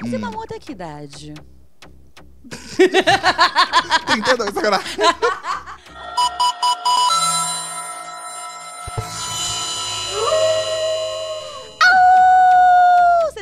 Você é hum. mamou até que idade? Tem toda sacanagem.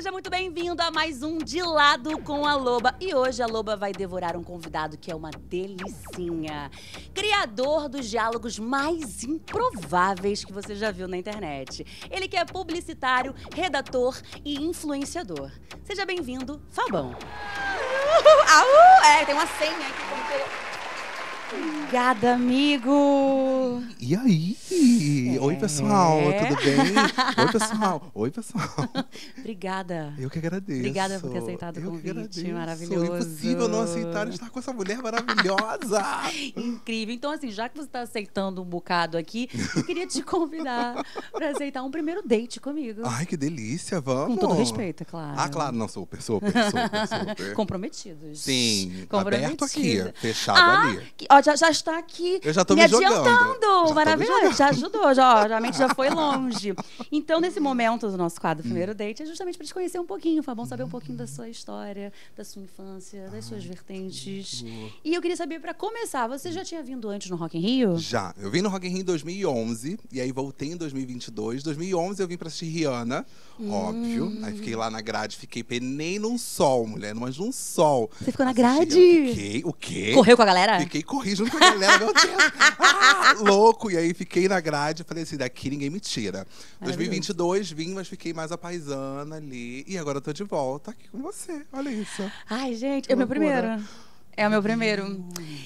Seja muito bem-vindo a mais um De Lado com a Loba. E hoje a Loba vai devorar um convidado que é uma delicinha. Criador dos diálogos mais improváveis que você já viu na internet. Ele que é publicitário, redator e influenciador. Seja bem-vindo, Fabão. Uh, é, tem uma senha aqui. Obrigada, amigo! E aí? É. Oi, pessoal, é. tudo bem? Oi, pessoal! Oi, pessoal! Obrigada! Eu que agradeço! Obrigada por ter aceitado Eu o convite, maravilhoso! É impossível não aceitar estar com essa mulher maravilhosa! Incrível! Então, assim, já que você está aceitando um bocado aqui, eu queria te convidar para aceitar um primeiro date comigo. Ai, que delícia! Vamos! Com todo respeito, é claro. Ah, claro, não, sou pessoa, pessoa, pessoa, Comprometidos. Sim, Comprometidos. aberto aqui, fechado ah, ali. Que, Ó, já, já está aqui eu já tô me, me adiantando. Já Maravilhoso. Já ajudou, já, já, a mente já foi longe. Então, nesse momento do nosso quadro Primeiro hum. Date, é justamente para te conhecer um pouquinho. Foi é bom saber um pouquinho da sua história, da sua infância, das suas vertentes. E eu queria saber, para começar, você já tinha vindo antes no Rock in Rio? Já. Eu vim no Rock in Rio em 2011 e aí voltei em 2022. 2011 eu vim para assistir Rihanna, hum. óbvio. Aí fiquei lá na grade, fiquei penei num sol, mulher, mas num sol. Você ficou na grade? Fiquei, o quê? Correu com a galera? Fiquei correndo corri junto com a galera, meu Deus, ah, louco. E aí fiquei na grade, falei assim, daqui ninguém me tira. 2022 vim, mas fiquei mais a paisana ali. E agora eu tô de volta aqui com você, olha isso. Ai, gente, é o meu primeiro. É o meu primeiro.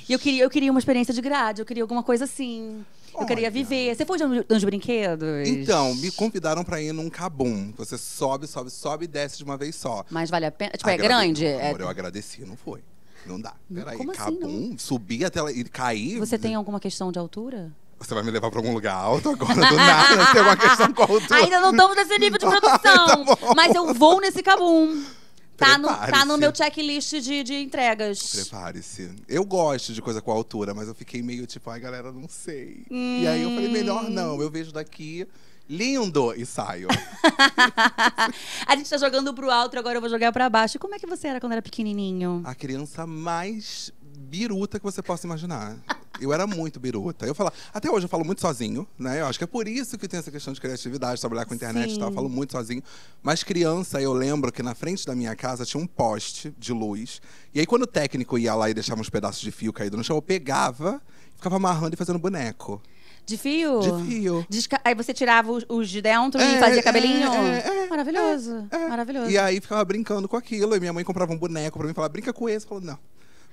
E eu queria, eu queria uma experiência de grade, eu queria alguma coisa assim. Eu queria viver. Você foi de Anjo Brinquedos? Então, me convidaram pra ir num cabum. Você sobe, sobe, sobe e desce de uma vez só. Mas vale a pena? Tipo, é Agrade... é grande? Amor, é... eu agradeci, não foi. Não dá. Peraí, Como assim, cabum, subir até ela e cair. Você tem alguma questão de altura? Você vai me levar para algum lugar alto agora, do nada, tem uma questão com a altura. Ainda não estamos nesse nível de ah, produção, tá mas eu vou nesse cabum. Tá no, tá no meu checklist de, de entregas. Prepare-se. Eu gosto de coisa com a altura, mas eu fiquei meio tipo, ai galera, não sei. Hum. E aí eu falei, melhor não, eu vejo daqui. Lindo! E saio. a gente tá jogando pro alto, agora eu vou jogar pra baixo. Como é que você era quando era pequenininho? A criança mais biruta que você possa imaginar. Eu era muito biruta. Eu falo, até hoje eu falo muito sozinho, né? Eu acho que é por isso que tem essa questão de criatividade, trabalhar com internet Sim. e tal. Eu falo muito sozinho. Mas criança, eu lembro que na frente da minha casa tinha um poste de luz. E aí, quando o técnico ia lá e deixava uns pedaços de fio caído no chão, eu pegava, e ficava amarrando e fazendo boneco. De fio? De fio. Desca... Aí você tirava os, de dentro é, e fazia é, cabelinho? É, é, é. maravilhoso, é, maravilhoso. E aí ficava brincando com aquilo. E minha mãe comprava um boneco pra mim e falava, brinca com esse. Eu falava, não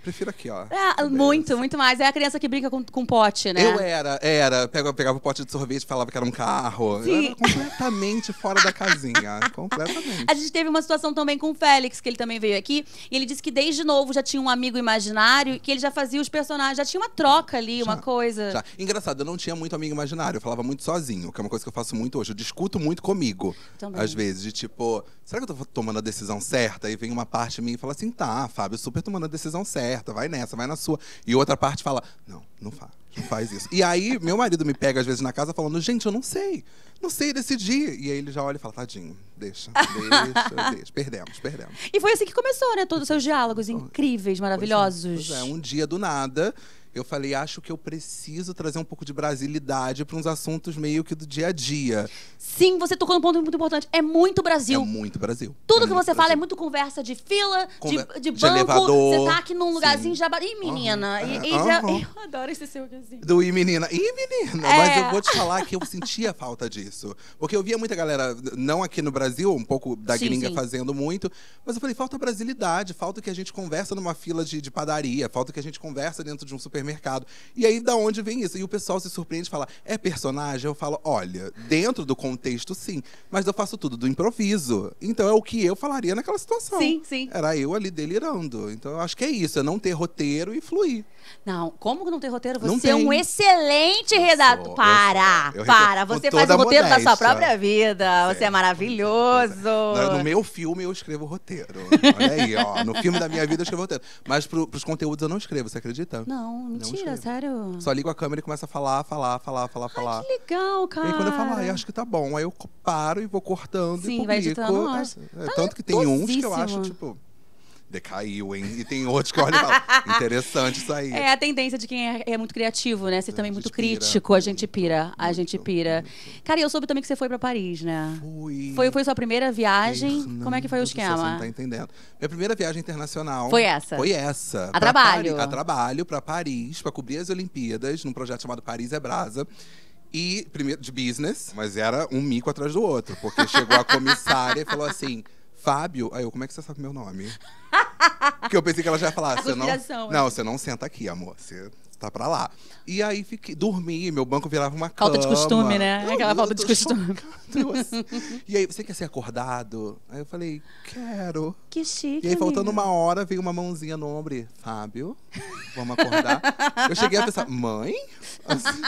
prefiro aqui, ó. É, muito, muito mais. É a criança que brinca com, com pote, né? Eu era, era. Pegava, pegava o pote de sorvete e falava que era um carro. Sim. Eu era completamente fora da casinha. completamente. A gente teve uma situação também com o Félix, que ele também veio aqui. E ele disse que desde novo já tinha um amigo imaginário, que ele já fazia os personagens. Já tinha uma troca ali, já, uma coisa. Já. Engraçado, eu não tinha muito amigo imaginário. Eu falava muito sozinho, que é uma coisa que eu faço muito hoje. Eu discuto muito comigo. Também. Às vezes, de tipo, será que eu tô tomando a decisão certa? E vem uma parte minha e fala assim, tá, Fábio, super tomando a decisão certa certa, vai nessa, vai na sua. E outra parte fala, não, não faz, não faz isso. E aí, meu marido me pega às vezes na casa falando, gente, eu não sei, não sei decidir. E aí ele já olha e fala, tadinho, deixa, deixa, deixa, perdemos, perdemos. E foi assim que começou, né, todos os seus diálogos incríveis, maravilhosos. Pois é, pois é um dia do nada, eu falei, acho que eu preciso trazer um pouco de brasilidade para uns assuntos meio que do dia a dia. Sim, você tocou num ponto muito importante. É muito Brasil. É muito Brasil. Tudo é que você Brasil. fala é muito conversa de fila, Conver de, de, de, Elevador. Você tá aqui num lugarzinho Sim. já. Ih, menina. Uhum. E, e uhum. Já... Eu adoro esse seu lugarzinho. Do e menina. Ih, menina. É. Mas eu é. vou te falar que eu sentia falta disso. Porque eu via muita galera, não aqui no Brasil, um pouco da sim, gringa sim. fazendo muito. Mas eu falei, falta brasilidade, falta que a gente conversa numa fila de, de padaria, falta que a gente conversa dentro de um supermercado supermercado. E aí, da onde vem isso? E o pessoal se surpreende e fala: é personagem? Eu falo: olha, dentro do contexto, sim, mas eu faço tudo do improviso. Então é o que eu falaria naquela situação. Sim, sim. Era eu ali delirando. Então eu acho que é isso, é não ter roteiro e fluir. Não, como não ter roteiro? Você não tem. é um excelente redator. Para, eu, eu para. Você faz o roteiro modéstia. da sua própria vida. Você é, maravilhoso. No meu filme eu escrevo roteiro. Olha aí, ó. No filme da minha vida eu escrevo roteiro. Mas pro, pros conteúdos eu não escrevo, você acredita? Não, Mentira, não sério? Só ligo a câmera e começa a falar, falar, falar, falar, falar. Que legal, cara. E aí, quando eu falo, ah, eu acho que tá bom. Aí eu paro e vou cortando Sim, e publico. Vai editando, é, tá tanto que tem uns que eu acho, tipo decaiu, hein? E tem outros que olham e falam, interessante isso aí. É a tendência de quem é, é muito criativo, né? ser é, também muito pira. crítico, a gente pira. Muito, a gente pira. Muito. Cara, eu soube também que você foi para Paris, né? Fui. Foi, foi sua primeira viagem? Não, Como é que foi o esquema? Você não tá entendendo. Minha primeira viagem internacional. Foi essa? Foi essa. A trabalho? a trabalho, para Paris, para cobrir as Olimpíadas, num projeto chamado Paris é Brasa. E, primeiro, de business, mas era um mico atrás do outro. Porque chegou a comissária e falou assim… Fábio. Aí eu, como é que você sabe meu nome? Porque eu pensei que ela já ia falar. Você não, não, né? você não senta aqui, amor. Você tá pra lá. E aí fiquei, dormi, meu banco virava uma Falta cama. de costume, né? Não, Aquela falta de costume. chocado, assim. E aí, você quer ser acordado? Aí eu falei, quero. Que chique. E aí, faltando amiga. uma hora, veio uma mãozinha no ombro. Fábio, vamos acordar. eu cheguei a pensar, mãe? Assim,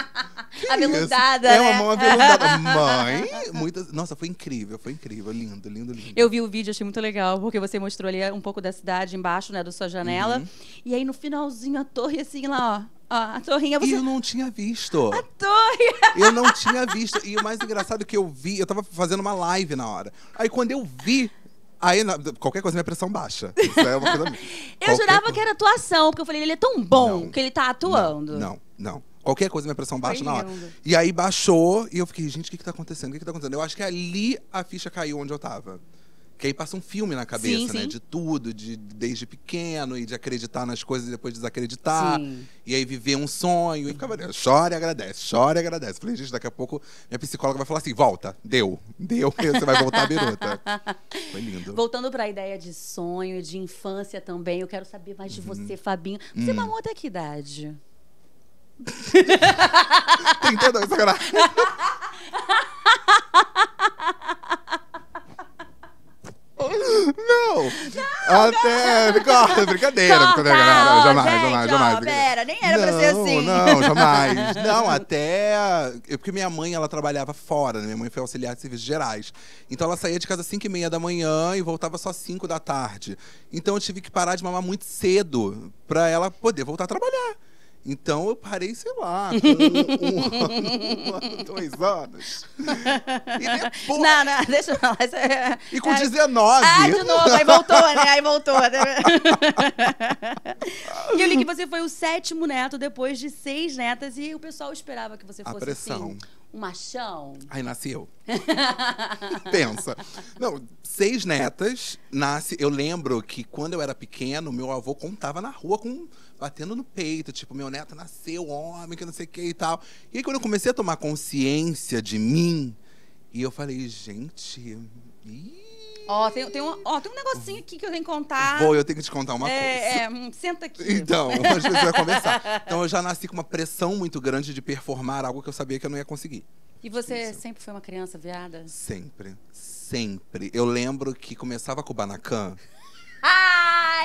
Aveludada, É uma né? mão aveludada. Mãe? Muitas... Nossa, foi incrível, foi incrível. Lindo, lindo, lindo. Eu vi o vídeo, achei muito legal, porque você mostrou ali um pouco da cidade embaixo, né, da sua janela. Uhum. E aí, no finalzinho, a torre, assim, lá, ó. Ó, a torrinha você. E eu não tinha visto. A torre! Eu não tinha visto. E o mais engraçado é que eu vi, eu tava fazendo uma live na hora. Aí quando eu vi, Aí, na, qualquer coisa, minha pressão baixa. Isso é uma coisa eu qualquer jurava que era atuação, porque eu falei, ele é tão bom não, que ele tá atuando. Não, não. não. Qualquer coisa, minha pressão baixa na hora. E aí baixou e eu fiquei, gente, o que, que tá acontecendo? O que, que tá acontecendo? Eu acho que ali a ficha caiu onde eu tava. Porque aí passa um filme na cabeça, sim, né? De tudo, de desde pequeno, e de acreditar nas coisas e depois desacreditar. Sim. E aí viver um sonho. E ficava, chora e agradece, chora e agradece. Falei, gente, daqui a pouco minha psicóloga vai falar assim: volta, deu, deu, você vai voltar biruta. Foi lindo. Voltando para a ideia de sonho, de infância também, eu quero saber mais de uhum. você, Fabinho. Você é uhum. mamou até que idade? Tem toda essa Não! Até. Corta, brincadeira, Corta, brincadeira. Não, jamais, gente, jamais, jamais. Não, pera, nem era não, pra ser assim. Não, jamais. Não, até. Eu, porque minha mãe, ela trabalhava fora, né? Minha mãe foi auxiliar de serviços gerais. Então ela saía de casa às 5 e meia da manhã e voltava só às 5 da tarde. Então eu tive que parar de mamar muito cedo pra ela poder voltar a trabalhar. Então eu parei, sei lá, um, ano, um ano, dois anos. E depois... Não, não, deixa eu falar. É e com 19. É- ah, de novo, aí voltou, né? Aí voltou. Né? e eu li que você foi o sétimo neto depois de seis netas e o pessoal esperava que você fosse A assim, pressão. Assim, um machão. Aí nasci eu. Pensa. Não, seis netas nasce. Eu lembro que quando eu era pequeno, meu avô contava na rua com batendo no peito, tipo, meu neto nasceu homem, que não sei o que e tal. E aí, quando eu comecei a tomar consciência de mim, e eu falei, gente. Ih, Ó, tem, tem, um, ó, tem um negocinho aqui que eu tenho que contar. Vou, eu tenho que te contar uma é, coisa. É, senta aqui. Então, a gente vai Então, eu já nasci com uma pressão muito grande de performar algo que eu sabia que eu não ia conseguir. E você Isso. sempre foi uma criança viada? Sempre, sempre. Eu lembro que começava com o Banacan.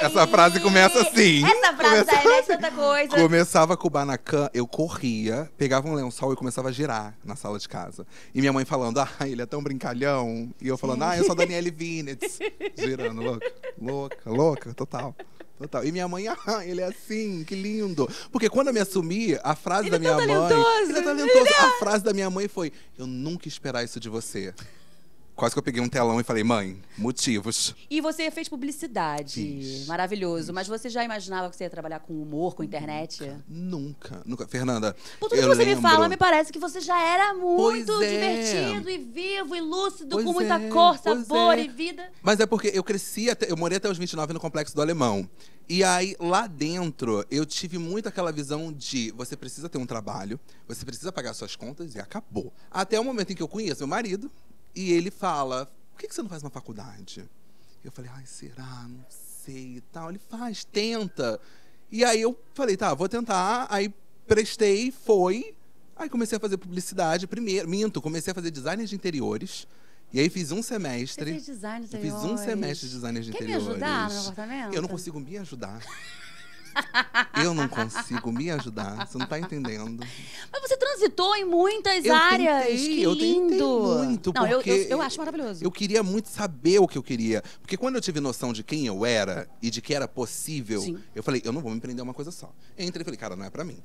Essa frase começa assim. Essa frase começa... da é né, assim. tanta coisa. Começava com o Banacan, eu corria, pegava um lençol e começava a girar na sala de casa. E minha mãe falando, ah, ele é tão brincalhão. E eu falando, Sim. ah, eu sou a Daniele Vinitz. Girando, louca, louca, louca, total. Total. E minha mãe, ah, ele é assim, que lindo. Porque quando eu me assumi, a frase ele da é minha tá mãe. Talentoso. Ele é talentoso. Ele é... A frase da minha mãe foi: Eu nunca esperar isso de você quase que eu peguei um telão e falei, mãe, motivos. E você fez publicidade. Maravilhoso. Mas você já imaginava que você ia trabalhar com humor, com internet? Nunca, nunca. nunca. Fernanda. Por tudo que você lembro... me fala, me parece que você já era muito é. divertido e vivo e lúcido, pois com muita é. cor, sabor é. e vida. Mas é porque eu cresci, até, eu morei até os 29 no Complexo do Alemão. E aí, lá dentro, eu tive muito aquela visão de você precisa ter um trabalho, você precisa pagar suas contas e acabou. Até o momento em que eu conheço meu marido, e ele fala: por que você não faz uma faculdade? Eu falei: ai, será? Não sei e tal. Ele faz, tenta. E aí eu falei: tá, vou tentar. Aí prestei, foi. Aí comecei a fazer publicidade primeiro. Minto, comecei a fazer design de interiores. E aí fiz um semestre. Você fez design de interiores? Fiz um semestre de design de Quer interiores. Quer me ajudar no apartamento? Eu não consigo me ajudar. Eu não consigo me ajudar, você não tá entendendo. Mas você transitou em muitas eu áreas. Tentei, que eu lindo. muito, não, eu, eu, eu, acho maravilhoso. Eu queria muito saber o que eu queria. Porque quando eu tive noção de quem eu era e de que era possível, Sim. eu falei, eu não vou me prender a uma coisa só. Entrei e falei, cara, não é para mim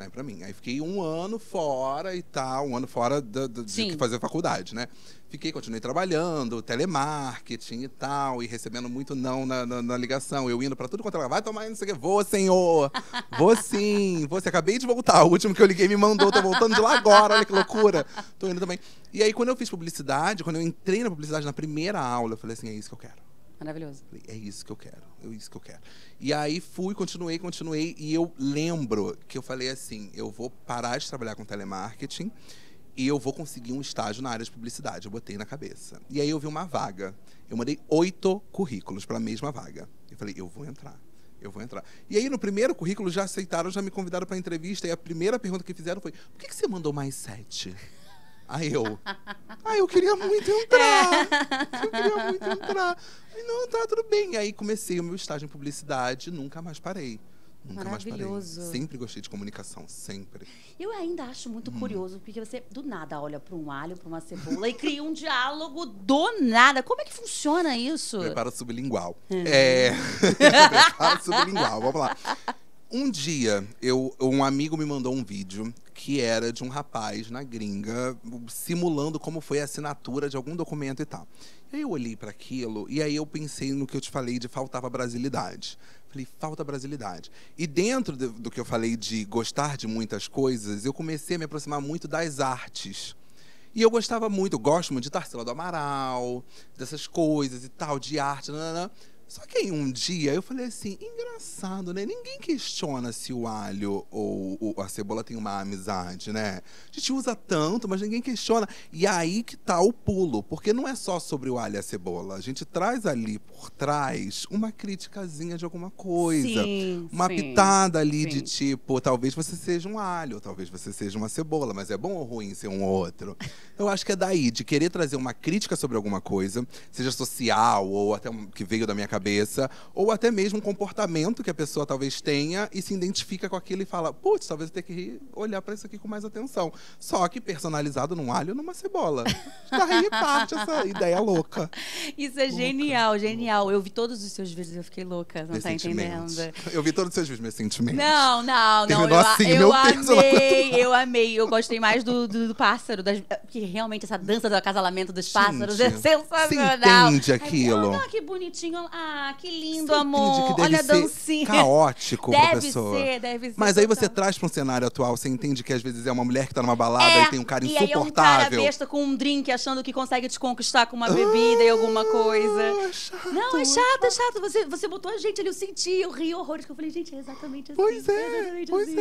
né, para mim. Aí fiquei um ano fora e tal, um ano fora de fazer faculdade, né? Fiquei, continuei trabalhando, telemarketing e tal, e recebendo muito não na, na, na ligação. Eu indo para tudo quanto ela é vai tomar, não sei o quê. Vou, senhor! Vou sim! vou. acabei de voltar. O último que eu liguei me mandou, tô voltando de lá agora, olha que loucura. Tô indo também. E aí, quando eu fiz publicidade, quando eu entrei na publicidade na primeira aula, eu falei assim: é isso que eu quero Maravilhoso. é isso que eu quero, é isso que eu quero. E aí fui, continuei, continuei, e eu lembro que eu falei assim: eu vou parar de trabalhar com telemarketing e eu vou conseguir um estágio na área de publicidade. Eu botei na cabeça. E aí eu vi uma vaga. Eu mandei oito currículos para a mesma vaga. Eu falei, eu vou entrar. Eu vou entrar. E aí, no primeiro currículo, já aceitaram, já me convidaram para entrevista. E a primeira pergunta que fizeram foi: por que, que você mandou mais sete? Aí eu. aí ah, eu queria muito entrar! Eu queria muito entrar! E não, tá tudo bem. Aí comecei o meu estágio em publicidade, nunca mais parei. Nunca Maravilhoso. mais parei. Sempre gostei de comunicação, sempre. Eu ainda acho muito hum. curioso, porque você do nada olha para um alho, para uma cebola e cria um diálogo do nada. Como é que funciona isso? Preparo sublingual. Uhum. É. Preparo sublingual, vamos lá. Um dia, eu, um amigo me mandou um vídeo que era de um rapaz na gringa simulando como foi a assinatura de algum documento e tal. E aí eu olhei para aquilo e aí eu pensei no que eu te falei de faltava brasilidade. Falei, falta brasilidade. E dentro do, do que eu falei de gostar de muitas coisas, eu comecei a me aproximar muito das artes. E eu gostava muito, gosto muito de Tarsila do Amaral, dessas coisas e tal, de arte, nananã. Só que aí um dia eu falei assim, engraçado, né? Ninguém questiona se o alho ou, ou a cebola tem uma amizade, né? A gente usa tanto, mas ninguém questiona. E aí que tá o pulo, porque não é só sobre o alho e a cebola. A gente traz ali por trás uma criticazinha de alguma coisa. Sim, uma sim, pitada ali sim. de tipo, talvez você seja um alho, talvez você seja uma cebola, mas é bom ou ruim ser um ou outro? Então, eu acho que é daí, de querer trazer uma crítica sobre alguma coisa, seja social ou até que veio da minha cabeça cabeça, ou até mesmo um comportamento que a pessoa talvez tenha e se identifica com aquilo e fala, putz, talvez eu tenha que olhar para isso aqui com mais atenção. Só que personalizado num alho numa cebola. Daí tá parte essa ideia louca. Isso é louca. genial, genial. Eu vi todos os seus vídeos, eu fiquei louca, não está entendendo. Eu vi todos os seus vídeos, meus sentimentos. Não, não, Terminou não. Eu, assim, eu, meu amei, eu amei. Eu gostei mais do, do, do pássaro, das, eh, que realmente essa dança do acasalamento dos pássaros Gente, é sensacional. Você entende aquilo. Ai, não, que bonitinho. Ah, ah, que lindo, amor. Que Olha a dancinha. Caótico, deve professor. Deve ser, deve ser. Mas aí você traz para um cenário atual, você entende que às vezes é uma mulher que tá numa balada é, e tem um cara insuportável. E aí é um cara besta com um drink achando que consegue te conquistar com uma bebida ah, e alguma coisa. chato, Não, é chato, é chato. Você, você botou a gente ali, eu senti, eu ri horrores. Eu falei, gente, é exatamente assim. Pois é, é, exatamente pois assim.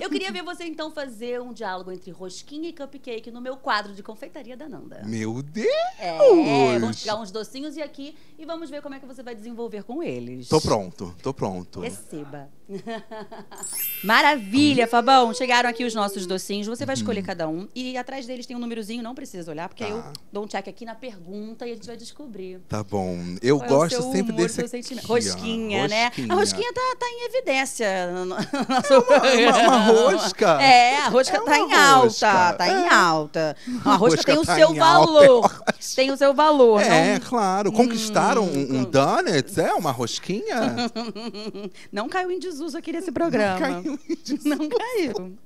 é. Eu queria ver você então fazer um diálogo entre rosquinha e cupcake no meu quadro de confeitaria da Nanda. Meu Deus! É, vamos tirar uns docinhos e aqui e vamos ver como é que você vai desenvolver desenvolver com eles. Tô pronto, tô pronto. Receba. Maravilha, Fabão. Chegaram aqui os nossos docinhos. Você vai escolher cada um. E atrás deles tem um númerozinho, não precisa olhar, porque tá. eu dou um check aqui na pergunta e a gente vai descobrir. Tá bom. Eu Qual é gosto é sempre desse. Aqui, rosquinha, né? A rosquinha tá, tá em evidência. é uma, uma, uma, rosca? É, a rosca é tá em rosca. alta. Tá em é. alta. A rosca, rosca tem, o tá seu valor. Tem o seu valor, É, claro. Conquistaram hum. um, um hum. donuts, é uma rosquinha. não caiu em desuso Jesus aqui nesse programa. Não caiu. Não caiu.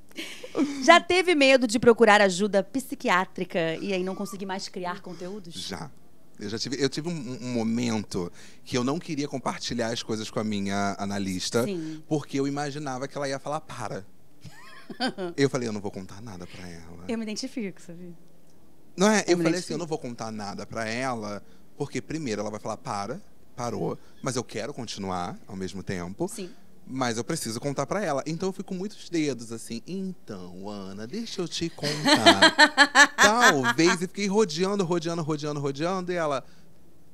Já teve medo de procurar ajuda psiquiátrica e aí não conseguir mais criar conteúdos? Já. Eu já tive, eu tive um, um, momento que eu não queria compartilhar as coisas com a minha analista, Sim. porque eu imaginava que ela ia falar para. eu falei, eu não vou contar nada para ela. Eu me identifico, sabe? Não é? Eu, eu falei assim, eu não vou contar nada para ela, porque primeiro ela vai falar para, parou, mas eu quero continuar ao mesmo tempo. Sim. Mas eu preciso contar para ela. Então eu fico muitos dedos assim. Então, Ana, deixa eu te contar. Talvez. E fiquei rodeando, rodeando, rodeando, rodeando. E ela.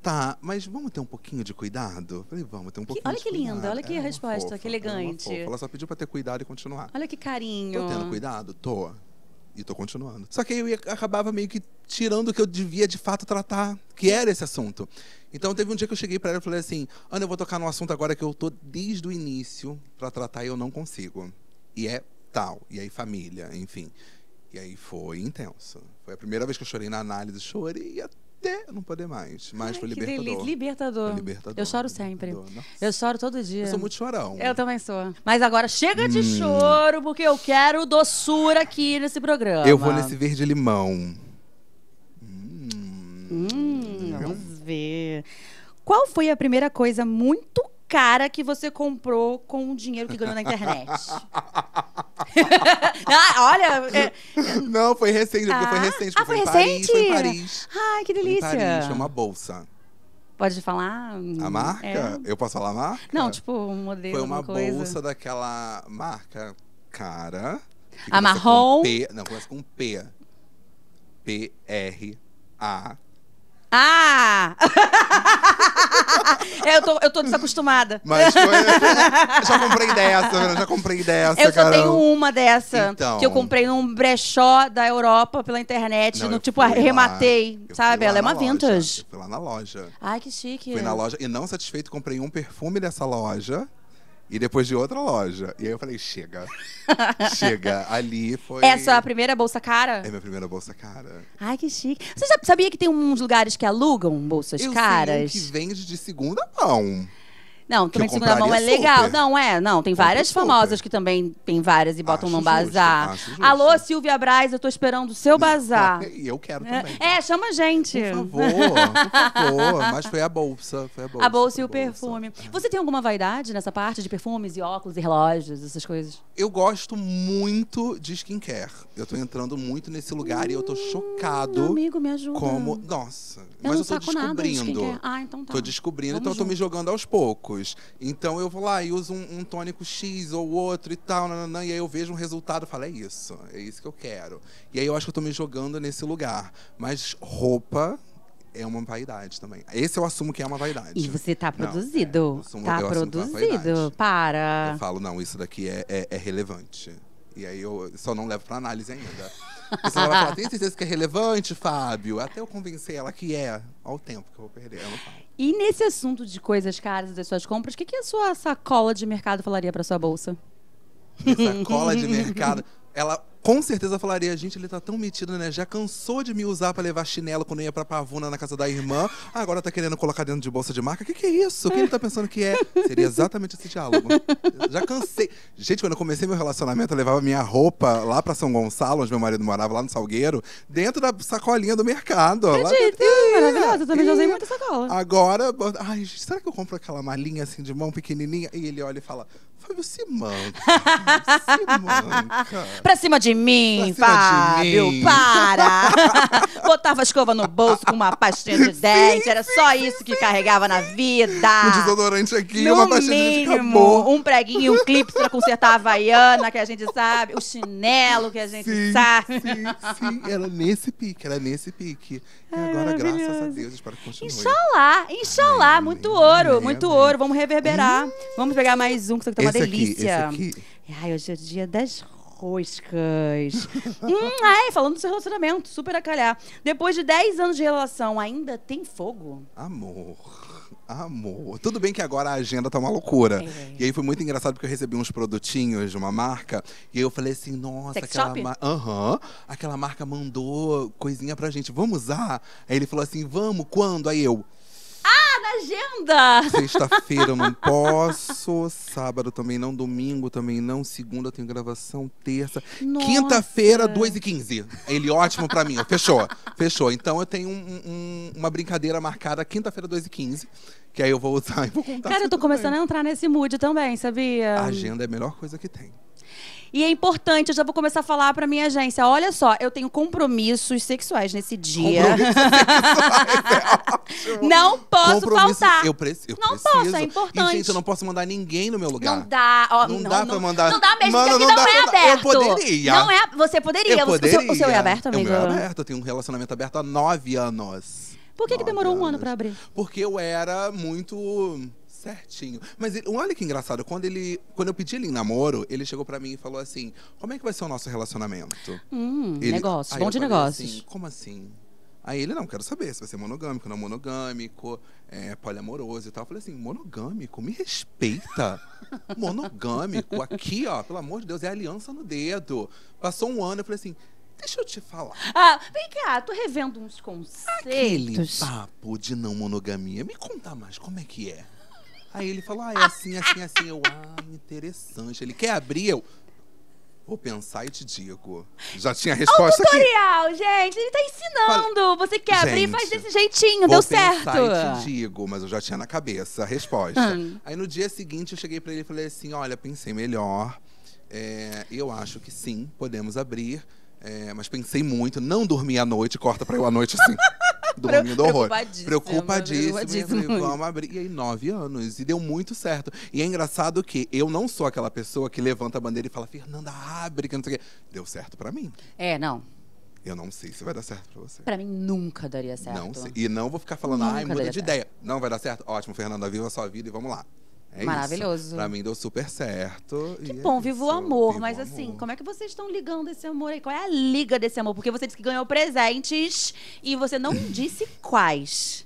Tá, mas vamos ter um pouquinho de cuidado? Falei, vamos ter um pouquinho que, olha de que cuidado. olha que linda, é olha que resposta, fofa, que é elegante. Ela só pediu pra ter cuidado e continuar. Olha que carinho. Tô tendo cuidado? Tô. E tô continuando. Só que aí eu ia, acabava meio que tirando o que eu devia de fato tratar, que era esse assunto. Então teve um dia que eu cheguei para ela e falei assim: Ana, eu vou tocar num assunto agora que eu tô desde o início para tratar e eu não consigo. E é tal. E aí, família, enfim. E aí foi intenso. Foi a primeira vez que eu chorei na análise, chorei até até não poder mais. Mas Ai, foi libertador. Libertador. Foi libertador. Eu choro sempre. Eu choro todo dia. Eu sou muito chorão. Eu também sou. Mas agora chega de hum. choro, porque eu quero doçura aqui nesse programa. Eu vou nesse verde limão. Hum, hum vamos ver. Qual foi a primeira coisa muito cara que você comprou com o dinheiro que ganhou na internet? ah, olha. É... Não, foi recente, ah, foi recente. Ah, foi, foi recente? Paris, foi Paris. Ai, que delícia. Em Paris, é uma bolsa. Pode falar? A marca? É... Eu posso falar a marca? Não, tipo, um modelo. Foi uma coisa. bolsa daquela marca cara. A marrom? P, não, começa com P. P-R-A. Ah! é, eu, tô, eu tô desacostumada. Mas foi, já comprei dessa, já comprei dessa, Eu só tenho uma dessa, então... que eu comprei num brechó da Europa pela internet, Não, no, tipo, rematei, sabe? Ela é uma loja. vintage. foi fui lá na loja. Ai, que chique. Fui na loja e não satisfeito, comprei um perfume dessa loja e depois de outra loja. E aí eu falei, chega. chega. Ali foi. Essa é a primeira bolsa cara? É minha primeira bolsa cara. Ai, que chique. Você já sabia que tem uns lugares que alugam bolsas eu caras? Sei um que vende de segunda mão. Não, também de segunda mão é, é legal. Super. Não, é, não. Tem várias famosas que também tem várias e botam acho num bazar. Justo, Alô, Silvia Braz, eu tô esperando o seu bazar. E eu quero é, também. É, chama a gente. Por favor, por favor. Mas foi a bolsa. Foi a bolsa. A bolsa e o bolsa. perfume. Você tem alguma vaidade nessa parte de perfumes e óculos e relógios, essas coisas? Eu gosto muito de skincare. Eu tô entrando muito nesse lugar hum, e eu tô chocado. Amigo, me ajuda. Como. Nossa. Eu mas eu tô descobrindo. De ah, então tá. Tô descobrindo, Vamos então junto. eu tô me jogando aos poucos tônicos. Então eu vou lá e uso um, um tônico X ou outro e tal, nananã, e aí eu vejo um resultado e falo, é isso, é isso que eu quero. E aí eu acho que eu tô me jogando nesse lugar. Mas roupa, é uma vaidade também. Esse eu é assumo que é uma vaidade. E você tá é, produzido. Não, assumo, tá é produzido. Para. Eu falo, não, isso daqui é, é, é, relevante. E aí eu só não levo pra análise ainda. Porque ela vai falar, tem certeza que é relevante, Fábio? Até eu convencer ela que é. Olha o tempo que eu vou perder, eu não falo. E nesse assunto de coisas caras das suas compras, o que, que a sua sacola de mercado falaria para sua bolsa? Sacola de mercado. Ela com certeza falaria, gente, ele tá tão metido, né? Já cansou de me usar para levar chinelo quando ia pra pavuna na casa da irmã. Agora tá querendo colocar dentro de bolsa de marca. O que, que é isso? O que ele tá pensando que é? Seria exatamente esse diálogo. Já cansei. Gente, quando eu comecei meu relacionamento, eu levava minha roupa lá pra São Gonçalo, onde meu marido morava, lá no Salgueiro, dentro da sacolinha do mercado. Acredito, lá... É maravilhosa. Eu também já usei muita sacola. Agora, ai, será que eu compro aquela malinha assim de mão pequenininha? E ele olha e fala, Fábio, se manca. se Pra cima de mim, pra Fábio, de mim. para! Botava escova no bolso com uma pastinha de dente, era só isso que carregava na vida. Um desodorante aqui, no uma pastinha mínimo, de dente, Um preguinho, um clipe pra consertar a Havaiana, que a gente sabe, o chinelo que a gente sabe. Sim, sim, era nesse pique, era nesse pique. E agora, graças a Deus, espero que continue. Inxalá, inxalá, muito ouro, muito ouro. Vamos reverberar. Vamos pegar mais um que você tá uma delícia. Aqui, esse aqui. Ai, hoje é dia das roscas. hum, ai, falando do seu relacionamento, super a calhar. Depois de 10 anos de relação, ainda tem fogo? Amor. Amor. Tudo bem que agora a agenda tá uma loucura. É. E aí foi muito engraçado porque eu recebi uns produtinhos de uma marca e aí eu falei assim: "Nossa, Sex aquela marca, uhum, aquela marca mandou coisinha pra gente. Vamos usar?" Aí ele falou assim: "Vamos, quando?" Aí eu agenda. Sexta-feira eu não posso, sábado também não, domingo também não, segunda eu tenho gravação, terça. Quinta-feira, 2h15. Ele é ótimo pra mim, fechou, fechou. Então eu tenho um, um, uma brincadeira marcada quinta-feira, 2h15. Que aí eu vou usar e vou contar. Cara, eu tô começando bem. a entrar nesse mood também, sabia? A agenda é a melhor coisa que tem. E é importante, eu já vou começar a falar pra minha agência. Olha só, eu tenho compromissos sexuais nesse dia. Compromissos é não posso Compromisso, faltar. Eu, eu preciso. Não posso, é importante. E, gente, eu não posso mandar ninguém no meu lugar. Não dá. Ó, não, não, dá não, pra mandar. Não dá mesmo, Mano, porque aqui não, dá, não é aberto. Eu poderia. Não é, você poderia. Eu poderia. O, seu, o seu é aberto, amigo? meu é aberto. Eu tenho um relacionamento aberto há nove anos. Por que, que demorou anos. um ano pra abrir? Porque eu era muito certinho. Mas ele, olha que engraçado, quando ele, quando eu pedi ele em namoro, ele chegou para mim e falou assim: "Como é que vai ser o nosso relacionamento?" Hum, ele, negócio, bom de negócios. Assim, Como assim? Aí ele, não, quero saber se vai ser monogâmico, não monogâmico, é, poliamoroso e tal. Eu falei assim, monogâmico? Me respeita. monogâmico, aqui, ó, pelo amor de Deus, é aliança no dedo. Passou um ano, eu falei assim, Deixa eu te falar. Ah, vem cá, tô revendo uns conceitos. Aquele papo de não monogamia. Me conta mais, como é que é? Aí ele falou, ah, é assim, assim, assim. Eu, ah, interessante. Ele quer abrir, eu. Vou pensar e te digo. Já tinha a resposta aqui. tutorial, aqui. gente. Ele tá ensinando. Fala, Você quer gente, abrir faz desse jeitinho. Deu certo. Vou pensar e te digo. Mas eu já tinha na cabeça a resposta. Hum. Aí no dia seguinte, eu cheguei para ele e falei assim, olha, pensei melhor. É, eu acho que sim, podemos abrir. É, mas pensei muito. Não dormi à noite. Corta para eu à noite, assim. do Domingo do Horror. Preocupadíssimo. Preocupadíssimo. preocupadíssimo. Igual E aí, nove anos. E deu muito certo. E é engraçado que eu não sou aquela pessoa que levanta a bandeira e fala, Fernanda, abre, que não sei o quê. Deu certo pra mim. É, não. Eu não sei se vai dar certo pra você. Pra mim, nunca daria certo. Não sei. E não vou ficar falando, ai, muda de certo. ideia. Não vai dar certo? Ótimo, Fernanda, viva a sua vida e vamos lá. É Maravilhoso. Isso. Pra mim deu super certo. Que é bom, é viva o amor. Vivo mas assim, como é que vocês estão ligando esse amor aí? Qual é a liga desse amor? Porque você disse que ganhou presentes e você não disse quais.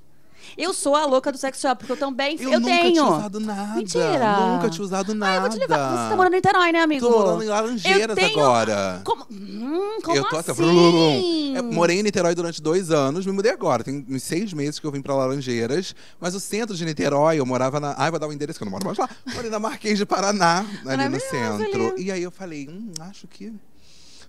Eu sou a louca do sex shop, porque eu também eu, eu nunca tenho. tinha usado nada. Mentira. Nunca tinha usado nada. Ah, eu vou te levar. Você tá morando em Niterói, né, amigo? Tô morando em Laranjeiras tenho... agora. Como, hum, como eu tô assim? Até... Eu morei em Niterói durante dois anos, me mudei agora. Tem uns seis meses que eu vim pra Laranjeiras. Mas o centro de Niterói, eu morava na. Ai, vou dar o um endereço que eu não moro mais lá. Morei na Marquês de Paraná, ali no centro. Ali. E aí eu falei, hum, acho que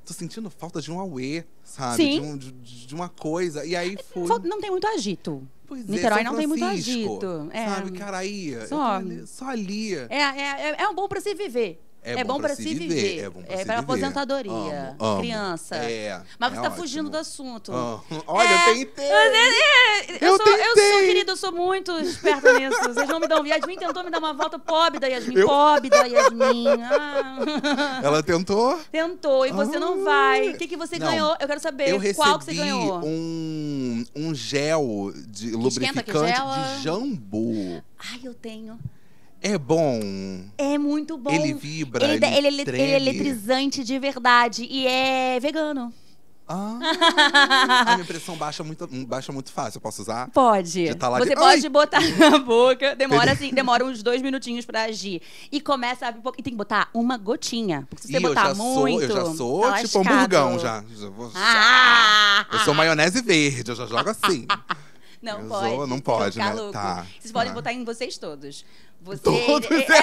tô sentindo falta de um auê, sabe? Sim. De, um, de, de uma coisa. E aí é, foi. Não tem muito agito. Pois é, Niterói é, não tem muito agito. É. Sabe, cara, aí. Só, ali, só ali. É, é, é, um bom para se viver. É, é, bom, bom para se, se viver. viver. É bom para é, aposentadoria. Amo, Criança. É, Mas você é tá ótimo. fugindo do assunto. Olha, é, eu tentei. Eu, eu, eu, sou, tentei. eu sou, querido, eu sou muito esperta nisso. Vocês não me dão. Yasmin tentou me dar uma volta pobre da Yasmin. Eu... Pobre da Yasmin. Ah. Ela tentou? Tentou. E você ah. não vai. Ah. O que, que você não. ganhou? Eu quero saber eu qual que você ganhou. Um, um gel de que lubrificante de jambu. Ai, eu tenho. É bom. É muito bom. Ele vibra. Ele, ele, ele, ele é eletrizante de verdade e é vegano. Ah, a minha pressão baixa muito, baixa muito fácil. Eu posso usar? Pode. Tá você de... pode Ai! botar na boca. Demora assim, demora uns dois minutinhos pra agir. E começa a. E tem que botar uma gotinha. Porque se você Ih, botar eu muito. Tá sou, eu já sou tá tipo hamburgão já. Ah! Eu sou maionese verde, eu já jogo assim. Não eu pode. Zoa, não pode, né? Louco. Tá, vocês tá. podem botar em vocês todos. Você, todos é... é...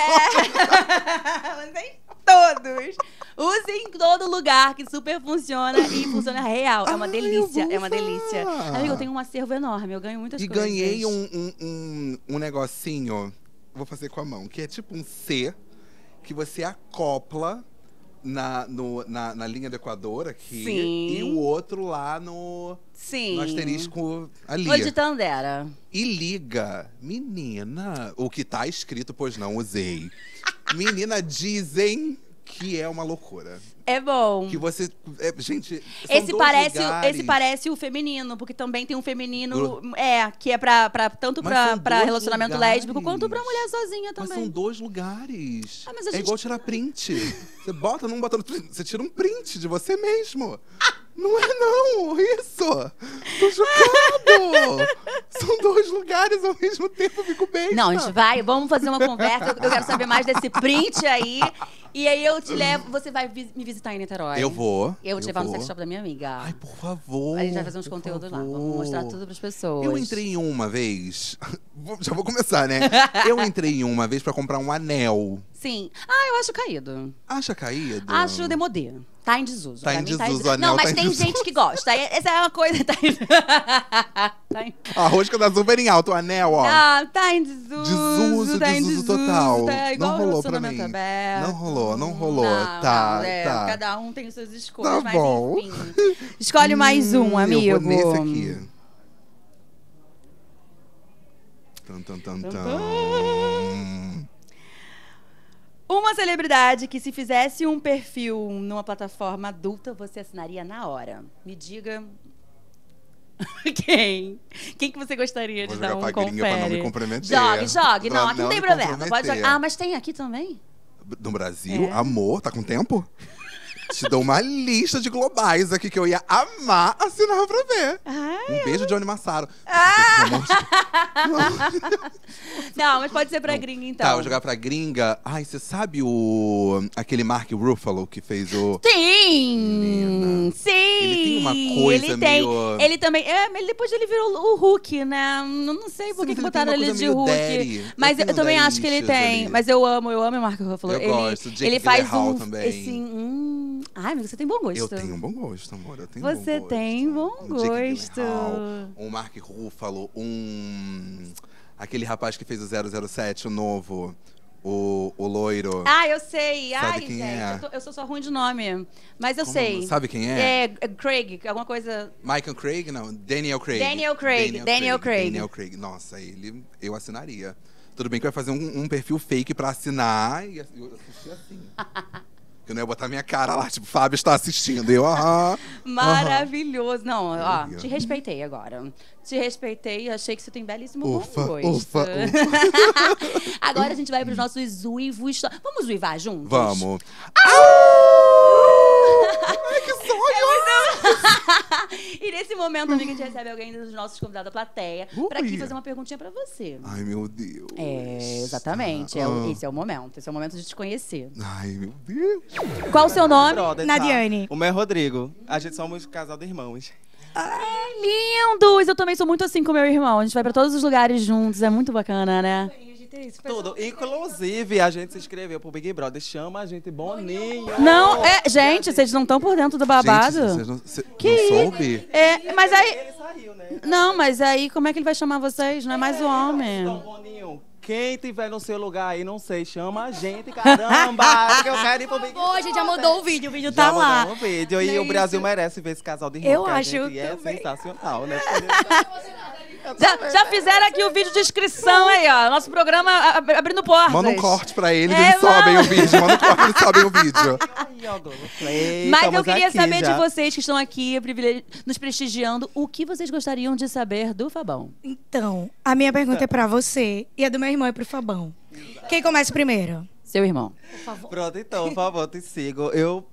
é. vocês todos. Usem em todo lugar, que super funciona e funciona real. É uma Ai, delícia, é uma delícia. Amigo, eu tenho um acervo enorme, eu ganho muitas e coisas. E ganhei um, um, um, um negocinho, vou fazer com a mão, que é tipo um C, que você acopla na, no, na, na, linha do Equador aqui. Sim. E o outro lá no. Sim. No asterisco ali. O de Tandera. Tá e liga. Menina, o que tá escrito, pois não usei. Menina, dizem que é uma loucura. É bom. Que você. É, gente. Esse parece, esse parece o feminino, porque também tem um feminino. É, que é pra, pra, tanto pra, pra relacionamento lugares. lésbico quanto pra mulher sozinha também. Mas são dois lugares. Ah, é gente... igual tirar print. você bota, não bota. Você tira um print de você mesmo. Ah! Não é não, isso! Tô chocado! São dois lugares ao mesmo tempo, fico bem. Não, a gente vai, vamos fazer uma conversa. Eu, quero saber mais desse print aí. E aí eu te levo, você vai vi- me visitar em Niterói. Eu vou. Eu vou te levar no sex shop da minha amiga. Ai, por favor. a gente vai fazer uns conteúdos lá. Vamos mostrar tudo pras pessoas. Eu entrei em uma vez. Já vou começar, né? Eu entrei em uma vez pra comprar um anel. Sim. Ah, eu acho caído. Acha caído? Acho demodê. Tá em desuso. Tá em desuso, tá em desuso. Anel, Não, tá mas tá tem desuso. gente que gosta. Essa é uma coisa. Tá em... tá em... A rosca da Zuber em alto, o anel, ó. Ah, tá em desuso. Desuso, tá desuso, desuso total. Tá igual não rolou pra mim. Aberto. Não rolou, não rolou. Não, tá, é, tá. Cada um tem suas escolhas. Tá bom. Enfim. Escolhe mais hum, um, amigo. Eu vou nesse aqui. Tan, tan, tan, tan. Uma celebridade que se fizesse um perfil numa plataforma adulta, você assinaria na hora. Me diga quem? Quem que você gostaria Vou de dar um confere? Jogue, jogue. Não, aqui não, não tem problema. Pode jogar. Ah, mas tem aqui também? No Brasil? É. Amor, tá com tempo? Te dou uma lista de globais aqui que eu ia amar assinar pra ver. Ai, ah, um é? beijo, Johnny Massaro. Ah! Não, mas pode ser pra gringa, tá, então. Tá, vou jogar pra gringa. Ai, você sabe o… Aquele Mark Ruffalo que fez o… Sim! Sim! Ele tem uma coisa ele tem, meio… Ele também… É, depois ele virou o Hulk, né? Não sei por que botaram ele, ele de Hulk. Daddy. Mas eu, eu também acho que ele tem. Ali. Mas eu amo, eu amo o Mark Ruffalo. Eu ele, gosto. Jake ele faz um, também. Assim, hum, Ai, amigo, você tem bom gosto. Eu tenho um bom gosto, amor. Eu tenho você bom tem gosto. bom um gosto. Um, um Mark Ruffalo, um. Aquele rapaz que fez o 007, o novo. O, o loiro. Ah, eu sei. Sabe Ai, quem gente, é? eu, tô, eu, sou só ruim de nome. Mas eu Como, sei. Sabe quem é? é? É Craig, alguma coisa. Michael Craig? Não, Daniel Craig. Daniel Craig. Daniel, Daniel Craig. Craig. Daniel Craig. Nossa, ele eu assinaria. Tudo bem que vai fazer um, um perfil fake pra assinar e assistir assim. Né? Eu não ia botar minha cara lá, tipo, Fábio está assistindo. Eu, aham. Maravilhoso. Não, ó, te respeitei agora. Te respeitei, achei que você tem belíssimo ufa, bom gosto. Ufa, ufa. agora a gente vai para os nossos uivos. Vamos uivar juntos? Vamos. Ai, que sonho! E nesse momento, amiga, a gente recebe alguém dos nossos convidados da plateia para aqui fazer uma perguntinha para você. Ai, meu Deus. É, exatamente. É ah. É esse é o momento. Esse é o momento de te conhecer. Ai, meu Deus. Qual o seu nome? Brother, tá. Nadiane. Tá. O meu é Rodrigo. A gente somos casal de irmãos. Ai, lindos! Eu também sou muito assim com meu irmão. A gente vai para todos os lugares juntos. É muito bacana, né? É isso, Tudo. Inclusive, a gente se inscreveu pro Big Brother. Chama a gente Boninho. Não, é, gente, vocês não estão por dentro do babado? Gente, não, cê, que... não soube? É, mas aí... Ele saiu, né? Não, mas aí como é que ele vai chamar vocês? Não é mais o é, homem. Então, Boninho, quem tiver no seu lugar aí, não sei, chama a gente, caramba! que eu quero ir pro Big Brother. Pô, gente já mudou o vídeo, o vídeo já tá lá. o vídeo. E é o Brasil merece ver esse casal de irmãos. Eu acho. é sensacional, né? Tá já, já né? fizeram aqui o vídeo de inscrição aí, ó. Nosso programa abrindo portas. Manda um corte pra eles, É, eles manda. sobem o vídeo. Manda um corte, eles sobem o vídeo. Mas eu queria saber de vocês que estão aqui nos prestigiando, o que vocês gostariam de saber do Fabão? Então, a minha pergunta é pra você e a do meu irmão é pro Fabão. Quem começa primeiro? Seu irmão. Pronto, então, por favor, te sigo. Eu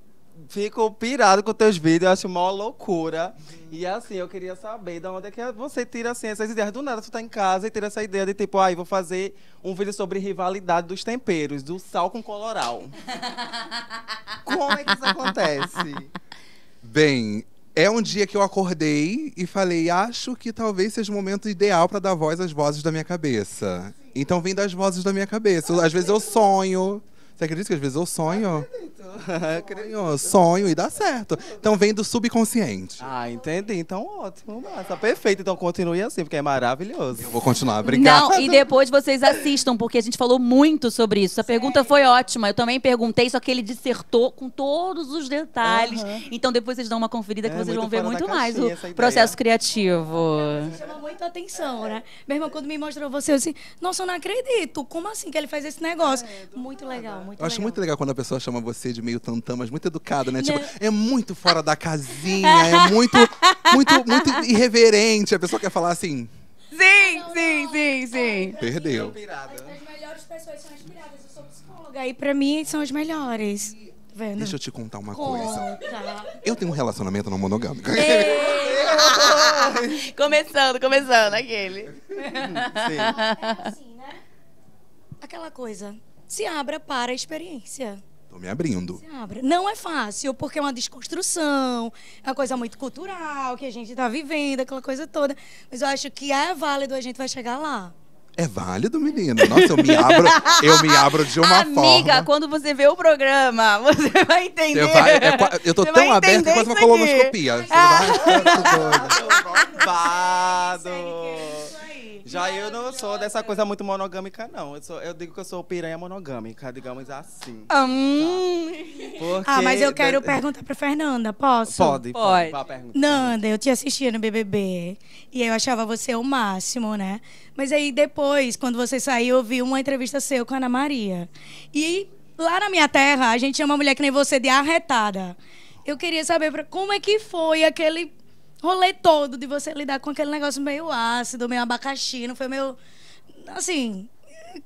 fico pirado com teus vídeos, eu acho uma loucura. Uhum. E assim, eu queria saber de onde é que você tira assim, essas ideias. Do nada, tu tá em casa e tira essa ideia de tipo, ai, ah, vou fazer um vídeo sobre rivalidade dos temperos, do sal com coloral. Como é que isso acontece? Bem, é um dia que eu acordei e falei, acho que talvez seja o momento ideal para dar voz às vozes da minha cabeça. Então vem das vozes da minha cabeça. Às vezes eu sonho, você acredita que às vezes eu sonho? Acredito. sonho e dá certo. Então vem do subconsciente. Ah, entendi. Então ótimo, massa. Perfeito. Então continue assim, porque é maravilhoso. Eu vou continuar, obrigado. Não, e depois vocês assistam, porque a gente falou muito sobre isso. A pergunta foi ótima. Eu também perguntei, só que ele dissertou com todos os detalhes. Uhum. Então depois vocês dão uma conferida que é, vocês vão ver muito mais o processo criativo. Chama muito atenção, né? Meu irmão, quando me mostrou você, eu disse, nossa, eu não acredito. Como assim que ele faz esse negócio? É, muito legal, né? muito Eu acho legal. muito legal quando a pessoa chama você de meio tantã, mas muito educada, né? Tipo, é muito fora da casinha, é muito, muito, muito irreverente. A pessoa quer falar assim. Sim, não, sim, não. sim, sim. Perdeu. As melhores pessoas são inspiradas. Eu sou psicóloga e pra mim são as melhores. Tá vendo? Deixa eu te contar uma Conta. coisa. Eu tenho um relacionamento não monogâmico. começando, começando, aquele. Sim. É assim, né? Aquela coisa, se abra para a experiência. Estou me abrindo. Não é fácil, porque é uma desconstrução, é uma coisa muito cultural que a gente está vivendo, aquela coisa toda. Mas eu acho que é válido, a gente vai chegar lá. É válido, menina. Nossa, eu me abro, eu me abro de uma Amiga, forma. Amiga, quando você vê o programa, você vai entender. Você vai, é, eu tô você tão aberto que quase uma colonoscopia. Ah. Você ah. vai. Bombado. Já eu não sou dessa coisa muito monogâmica, não. Eu, sou, eu digo que eu sou piranha monogâmica, digamos assim. Hum. Porque... Tá. Ah, mas eu quero perguntar pra Fernanda, posso? Pode, pode. pode. Nanda, eu te assistia no BBB e eu achava você o máximo, né? Mas aí depois, quando você saiu, eu vi uma entrevista seu com a Ana Maria. E lá na minha terra, a gente chama mulher que nem você de arretada. Eu queria saber pra, como é que foi aquele rolê todo de você lidar com aquele negócio meio ácido, meio abacaxi, não foi meio. Assim,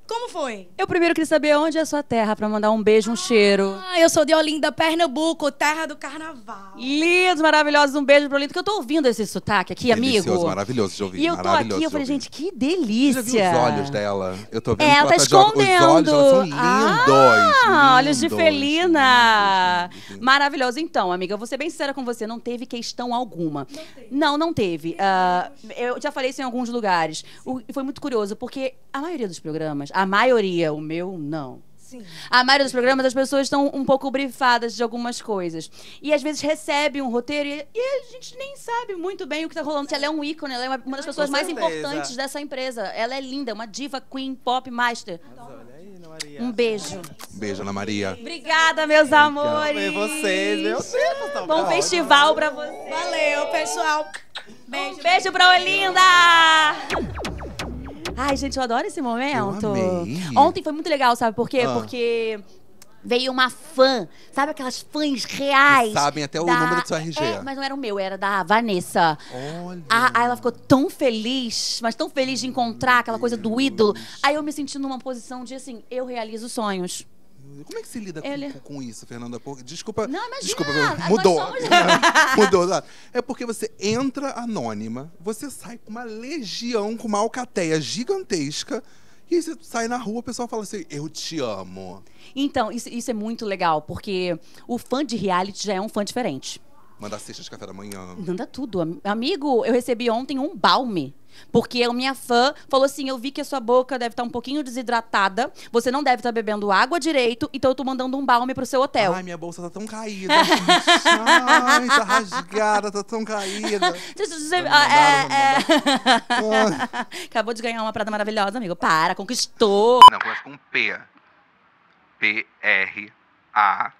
como foi? Eu primeiro queria saber onde é a sua terra para mandar um beijo, um ah, cheiro. Ah, eu sou de Olinda, Pernambuco, terra do carnaval. Lindos, maravilhosos, um beijo pra Olinda, que eu tô ouvindo esse sotaque aqui, amigo. Delicioso, maravilhoso de ouvir. E eu tô aqui, eu falei, gente, que delícia. Você já viu os olhos dela? Eu tô vendo é, ela tá escondendo. Os olhos, elas são lindos. Ah, lindos. olhos de felina. Lindos. Maravilhoso. Então, amiga, eu vou ser bem sincera com você, não teve questão alguma. Não, não, não teve. Uh, eu já falei isso em alguns lugares. O, foi muito curioso, porque a maioria dos programas programas. A maioria, o meu, não. Sim. A maioria dos programas, as pessoas estão um pouco brifadas de algumas coisas. E às vezes recebe um roteiro e, e a gente nem sabe muito bem o que está rolando. Ela é um ícone, ela é uma, uma das ah, pessoas mais importantes dessa empresa. Ela é linda, é uma diva queen pop master. Então, olha aí, Ana Maria. Um beijo. Um beijo, Ana Maria. Obrigada, meus amores. Obrigado vocês, meu Deus. Tá Bom festival para vocês. Valeu, pessoal. Beijo. Um beijo pra Olinda. Ai, gente, eu adoro esse momento. Ontem foi muito legal, sabe por quê? Ah. Porque veio uma fã, sabe aquelas fãs reais? Que sabem até o número do seu RG. É, mas não era o meu, era da Vanessa. Olha. A, aí ela ficou tão feliz, mas tão feliz de encontrar aquela coisa do ídolo. Aí eu me senti numa posição de assim, eu realizo sonhos. Como é que se lida Ele... com, com, isso, Fernanda? Desculpa. Não, imagina, desculpa, mudou. mudou. É porque você entra anônima, você sai com uma legião, com uma alcateia gigantesca. E você sai na rua, o pessoal fala assim: Eu te amo. Então, isso, isso é muito legal, porque o fã de reality já é um fã diferente. Manda cesta de café da manhã. Manda tudo. Amigo, eu recebi ontem um balme. Porque a minha fã falou assim: eu vi que a sua boca deve estar tá um pouquinho desidratada, você não deve estar tá bebendo água direito, então eu tô mandando um balme pro seu hotel. Ai, minha bolsa tá tão caída. Ai, tá rasgada, tá tão caída. Deixa tá ah, é, é. Acabou de ganhar uma prada maravilhosa, amigo. Para, conquistou. Não, começa com P. P-R-A. a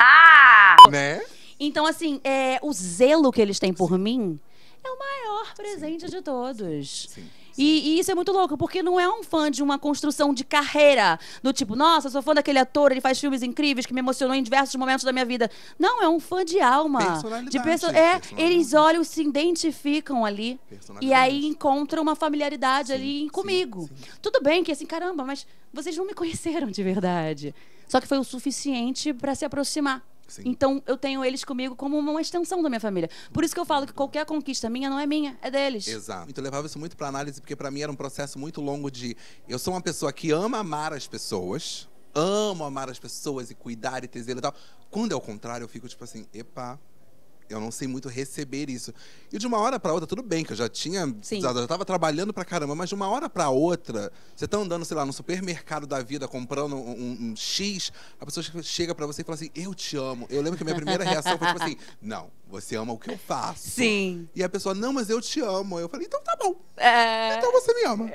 ah! Né? Então, assim, é, o zelo que eles têm por Sim. mim é o maior presente Sim. de todos. Sim. E, e, isso é muito louco, porque não é um fã de uma construção de carreira, do tipo, nossa, sou fã daquele ator, ele faz filmes incríveis que me emocionou em diversos momentos da minha vida. Não, é um fã de alma. Personalidade. De perso é, eles olham, se identificam ali e aí encontram uma familiaridade sim, ali comigo. Sim, sim. Tudo bem que assim, caramba, mas vocês não me conheceram de verdade. Só que foi o suficiente para se aproximar. Sim. Então eu tenho eles comigo como uma extensão da minha família. Por isso que eu falo que qualquer conquista minha não é minha, é deles. Exato. Então eu levava isso muito para análise, porque para mim era um processo muito longo de eu sou uma pessoa que ama amar as pessoas, amo amar as pessoas e cuidar e ter zelo e tal. Quando é o contrário, eu fico tipo assim, epa, eu não sei muito receber isso. E de uma hora para outra, tudo bem, que eu já tinha. Sim. Já, tava trabalhando para caramba, mas de uma hora para outra, você tá andando, sei lá, no supermercado da vida, comprando um, um, X, a pessoa chega para você e fala assim: Eu te amo. Eu lembro que a minha primeira reação foi tipo assim: Não, você ama o que eu faço. Sim. E a pessoa, não, mas eu te amo. Eu falei, então tá bom. É... Então você me ama.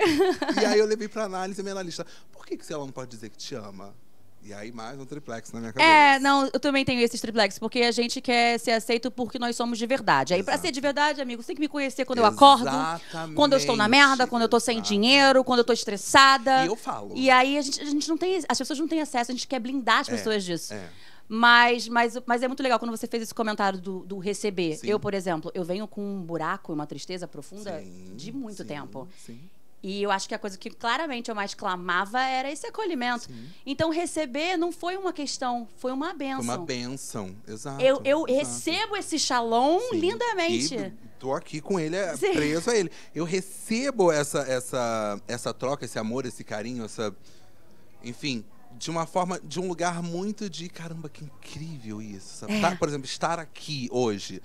e aí eu levei pra análise, minha analista, por que, que ela não pode dizer que te ama? E aí mais um triplex na minha é, cabeça. É, não, eu também tenho esses triplex, porque a gente quer ser aceito porque nós somos de verdade. Aí para ser de verdade, amigo, você tem que me conhecer quando Exatamente. eu acordo, quando eu estou na merda, quando eu estou sem dinheiro, quando eu estou estressada. E eu falo. E aí a gente, a gente não tem, as pessoas não têm acesso, a gente quer blindar as é, pessoas disso. É. Mas, mas, mas é muito legal quando você fez esse comentário do, do receber. Sim. Eu, por exemplo, eu venho com um buraco, e uma tristeza profunda sim, de muito sim, tempo. Sim. E eu acho que a coisa que claramente eu mais clamava era esse acolhimento. Sim. Então, receber não foi uma questão, foi uma benção. uma benção, exato. Eu, eu exato. recebo esse xalom Sim. lindamente. estou aqui com ele, é Sim. preso a ele. Eu recebo essa, essa, essa troca, esse amor, esse carinho, essa. Enfim, de uma forma, de um lugar muito de caramba, que incrível isso. É. Tá, por exemplo, estar aqui hoje,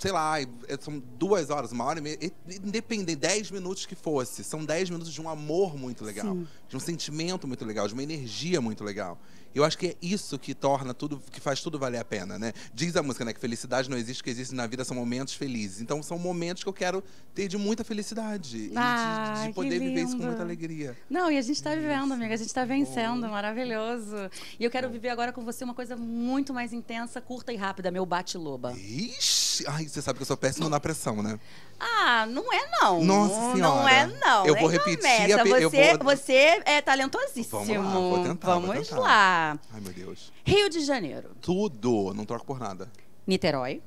sei lá, é, são duas horas, uma hora e meia, independente, dez minutos que fosse, são dez minutos de um amor muito legal, Sim. de um sentimento muito legal, de uma energia muito legal. Eu acho que é isso que torna tudo, que faz tudo valer a pena, né? Diz a música, né, que felicidade não existe, que existe na vida são momentos felizes. Então são momentos que eu quero ter de muita felicidade ah, e de, de poder viver isso com muita alegria. Não, e a gente está vivendo, amiga, a gente está vencendo, maravilhoso. E eu quero viver agora com você uma coisa muito mais intensa, curta e rápida, meu bate-loba. Ixi! ai, você sabe que eu sou péssimo na pressão, né? Ah, não é não. Nossa senhora. Não é não. Eu é vou repetir. A... Você, eu vou... você é talentosíssimo. Vamos lá, vou tentar. Vamos vou tentar. lá. Ai, meu Deus. Rio de Janeiro. Tudo, não troco por nada. Niterói.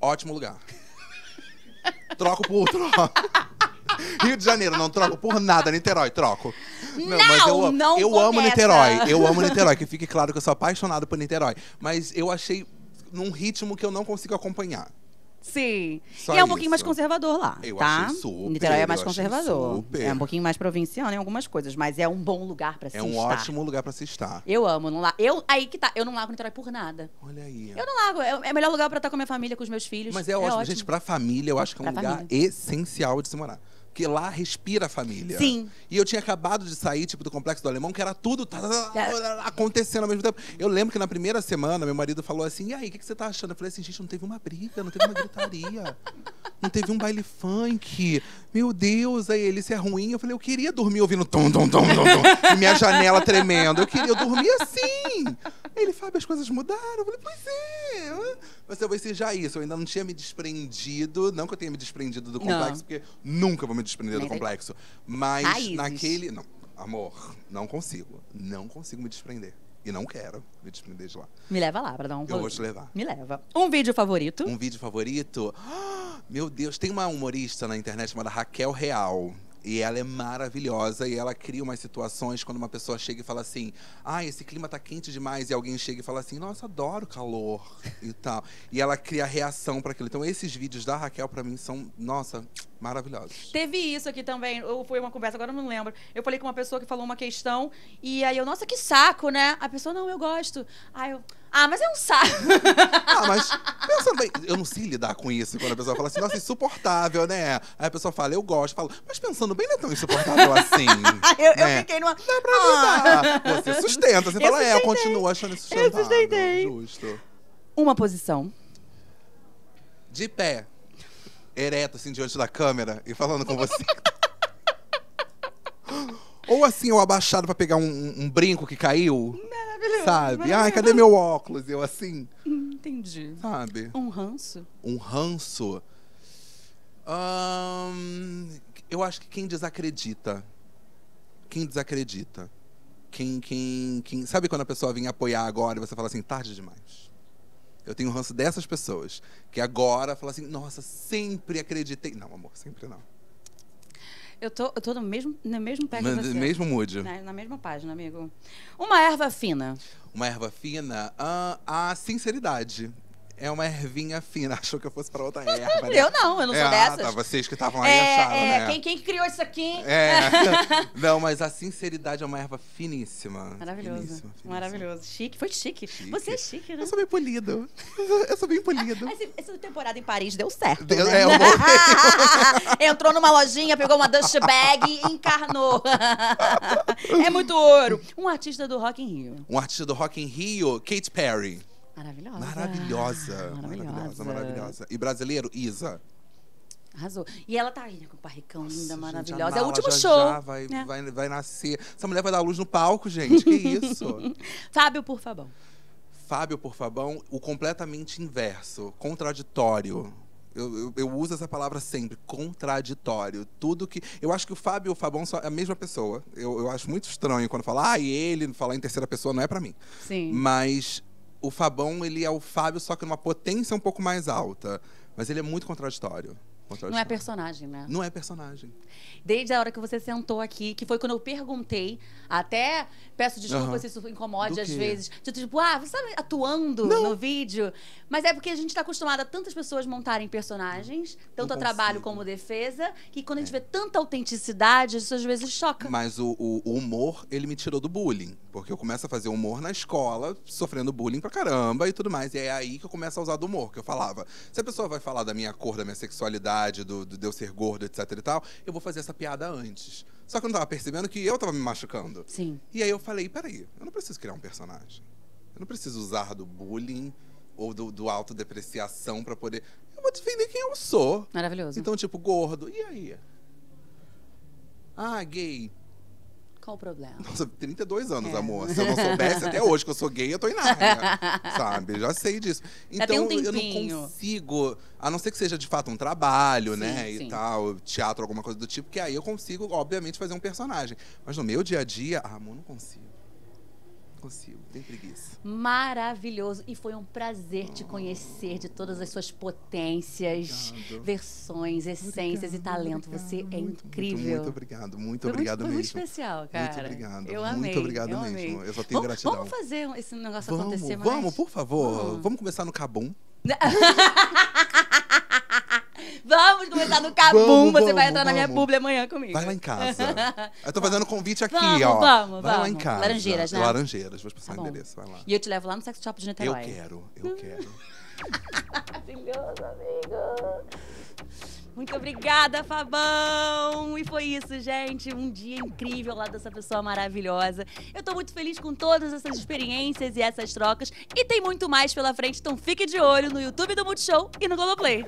Ótimo lugar. troco por outro. Rio de Janeiro, não troco por nada. Niterói, troco. Não, não mas eu, amo, não eu amo Niterói. Eu amo Niterói, que fique claro que eu sou apaixonado por Niterói. Mas eu achei num ritmo que eu não consigo acompanhar. Sim. Só e é um isso. pouquinho mais conservador lá, eu tá? Achei super, Niterói é mais conservador. Super. É um pouquinho mais provinciano em algumas coisas, mas é um bom lugar para se estar. É um ótimo lugar para se estar. Eu amo, não lá. Eu aí que tá, eu não largo Niterói por nada. Olha aí. Eu não largo, é o é melhor lugar para estar com a minha família, com os meus filhos. Mas é, é ótimo. ótimo, gente, para família, eu acho que é um pra lugar família. essencial de se morar que lá respira família. Sim. E eu tinha acabado de sair, tipo, do Complexo do Alemão, que era tudo tá, tá, tá, é. acontecendo ao mesmo tempo. Eu lembro que na primeira semana, meu marido falou assim, e aí, o que, que, você tá achando? Eu falei assim, gente, não teve uma briga, não teve uma gritaria, não teve um baile funk. Meu Deus, aí ele, se é ruim. Eu falei, eu queria dormir ouvindo tom, tom, tom, tom, tom e minha janela tremendo. Eu queria, eu dormia assim. Ele, Fábio, as coisas mudaram. Eu falei, pois é. Mas talvez já isso. Eu ainda não tinha me desprendido, não que eu tenha me desprendido do complexo, não. porque nunca vou me desprender do é complexo. Mas Raízes. naquele. Não, amor, não consigo. Não consigo me desprender. E não quero me desprender de lá. Me leva lá pra dar um Eu vou te levar. Me leva. Um vídeo favorito. Um vídeo favorito? Meu Deus, tem uma humorista na internet chamada Raquel Real. E ela é maravilhosa e ela cria umas situações quando uma pessoa chega e fala assim: "Ah, esse clima tá quente demais" e alguém chega e fala assim: "Nossa, adoro calor" e tal. E ela cria reação para aquilo. Então esses vídeos da Raquel para mim são, nossa, maravilhosos. Teve isso aqui também. Eu foi uma conversa agora eu não lembro. Eu falei com uma pessoa que falou uma questão e aí eu: "Nossa, que saco, né?" A pessoa: "Não, eu gosto". Aí eu: ah, mas é um saco. Ah, mas pensa bem. Eu não sei lidar com isso quando a pessoa fala assim, nossa, é insuportável, né? Aí a pessoa fala, eu gosto. Falo, mas pensando bem, não é tão insuportável assim. eu, né? eu fiquei numa. Dá pra ah. lidar. Você sustenta, você eu fala, é, sustentei. é, eu continuo achando isso sustentável. Eu sustentei. Né? Justo. Uma posição. De pé. Ereto, assim, diante da câmera e falando com você. Ou assim, eu abaixado pra pegar um, um brinco que caiu. Não maravilhoso. Sabe? Ai, cadê meu óculos? Eu assim. Hum, entendi. Sabe? Um ranço. Um ranço. Hum, eu acho que quem desacredita. Quem desacredita. Quem, quem, quem. Sabe quando a pessoa vem apoiar agora e você fala assim, tarde demais? Eu tenho ranço dessas pessoas. Que agora fala assim, nossa, sempre acreditei. Não, amor, sempre não. Eu tô, eu tô no mesmo, no mesmo pé que no, você. mesmo mood. Na, na, mesma página, amigo. Uma erva fina. Uma erva fina? Ah, a sinceridade é uma ervinha fina. Achou que eu fosse pra outra erva. Né? Eu não, eu não sou é, dessas. Ah, tá, vocês que estavam aí é, acharam, é, né? Quem, quem criou isso aqui? É. não, mas a sinceridade é uma erva finíssima. Maravilhoso. Finíssima, finíssima. Maravilhoso. Chique. Foi chique. chique. Você é chique, né? Eu sou bem polido. Eu sou bem polido. Essa, essa temporada em Paris deu certo. Deu, né? é, eu Entrou numa lojinha, pegou uma dust bag e encarnou. é muito ouro. Um artista do Rock in Rio. Um artista do Rock in Rio, Kate Perry. Maravilhosa. Maravilhosa. Maravilhosa. Maravilhosa, E brasileiro, Isa. Arrasou. E ela tá aí, né, com o barricão Nossa, linda, maravilhosa. é o último já, show. Já vai, é. vai, vai nascer. Essa mulher vai dar luz no palco, gente. Que isso? Fábio por Fabão. Fábio por Fabão, o completamente inverso, contraditório. Eu, eu, eu, uso essa palavra sempre, contraditório. Tudo que. Eu acho que o Fábio e o Fabão são a mesma pessoa. Eu, eu acho muito estranho quando falar, ah, e ele, falar em terceira pessoa não é para mim. Sim. Mas o Fabão, ele é o Fábio, só que numa potência um pouco mais alta. Mas ele é muito contraditório não é personagem, né? Não é personagem. Desde a hora que você sentou aqui, que foi quando eu perguntei, até peço desculpa uhum. se isso incomode às vezes. Tipo, ah, você tá atuando não. no vídeo. Mas é porque a gente tá acostumada a tantas pessoas montarem personagens, tanto a trabalho como defesa, que quando a gente é. vê tanta autenticidade, isso às vezes choca. Mas o, o, o humor, ele me tirou do bullying. Porque eu começo a fazer humor na escola, sofrendo bullying pra caramba e tudo mais. E é aí que eu começo a usar do humor, que eu falava. Se a pessoa vai falar da minha cor, da minha sexualidade, obesidade, do, do de eu ser gordo, etc e tal, eu vou fazer essa piada antes. Só que eu não tava percebendo que eu tava me machucando. Sim. E aí eu falei, peraí, eu não preciso criar um personagem. Eu não preciso usar do bullying ou do, do autodepreciação para poder. Eu vou defender quem eu sou. Maravilhoso. Então, tipo, gordo. E aí? Ah, gay. Qual o problema? Nossa, 32 anos, é. amor. Se eu não soubesse até hoje que eu sou gay, eu tô em sabe? Já sei disso. Então, um eu não consigo. A não ser que seja de fato um trabalho, sim, né? Sim. E tal, teatro, alguma coisa do tipo, que aí eu consigo, obviamente, fazer um personagem. Mas no meu dia a dia, ah, amor, não consigo. Consigo, tem preguiça. Maravilhoso. E foi um prazer te ah. conhecer de todas as suas potências, obrigado. versões, essências obrigado, e talento. Obrigado, Você é incrível. Muito, muito obrigado, muito foi obrigado muito, mesmo. Foi muito especial, cara. Muito obrigado. Eu amei. Muito obrigado eu mesmo. Amei. Eu só tenho vamos, gratidão. Vamos fazer esse negócio vamos, acontecer mais? Vamos, por favor. Vamos, vamos começar no Cabum. Vamos começar no Cabum. Vamos, você vamos, vai entrar vamos. na minha publi amanhã comigo. Vai lá em casa. eu tô fazendo convite aqui, ó. Vamos, vai lá em casa. Laranjeiras, né? Laranjeiras, vou passar tá o endereço, vai lá. E eu te levo lá no sex shop de Niterói. Eu quero, eu quero. Maravilhoso, amigo. Muito obrigada, Fabão! E foi isso, gente. Um dia incrível lá dessa pessoa maravilhosa. Eu tô muito feliz com todas essas experiências e essas trocas. E tem muito mais pela frente, então fique de olho no YouTube do Multishow e no Globoplay.